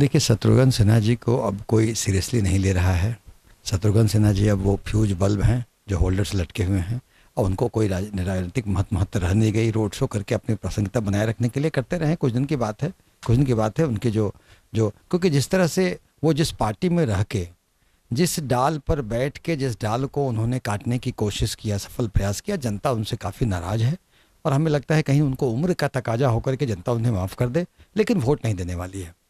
देखिए शत्रुघ्न सिन्हा जी को अब कोई सीरियसली नहीं ले रहा है शत्रुघ्न सिन्हा जी अब वो फ्यूज बल्ब हैं जो होल्डर्स लटके हुए हैं और उनको कोई राजनीतिक महत्व महत्व रह नहीं गई रोड शो करके अपनी प्रसन्नता बनाए रखने के लिए करते रहे कुछ दिन की बात है कुछ दिन की बात है उनके जो जो क्योंकि जिस तरह से वो जिस पार्टी में रह के जिस डाल पर बैठ के जिस डाल को उन्होंने काटने की कोशिश किया सफल प्रयास किया जनता उनसे काफ़ी नाराज़ है और हमें लगता है कहीं उनको उम्र का तकाजा होकर के जनता उन्हें माफ़ कर दे लेकिन वोट नहीं देने वाली है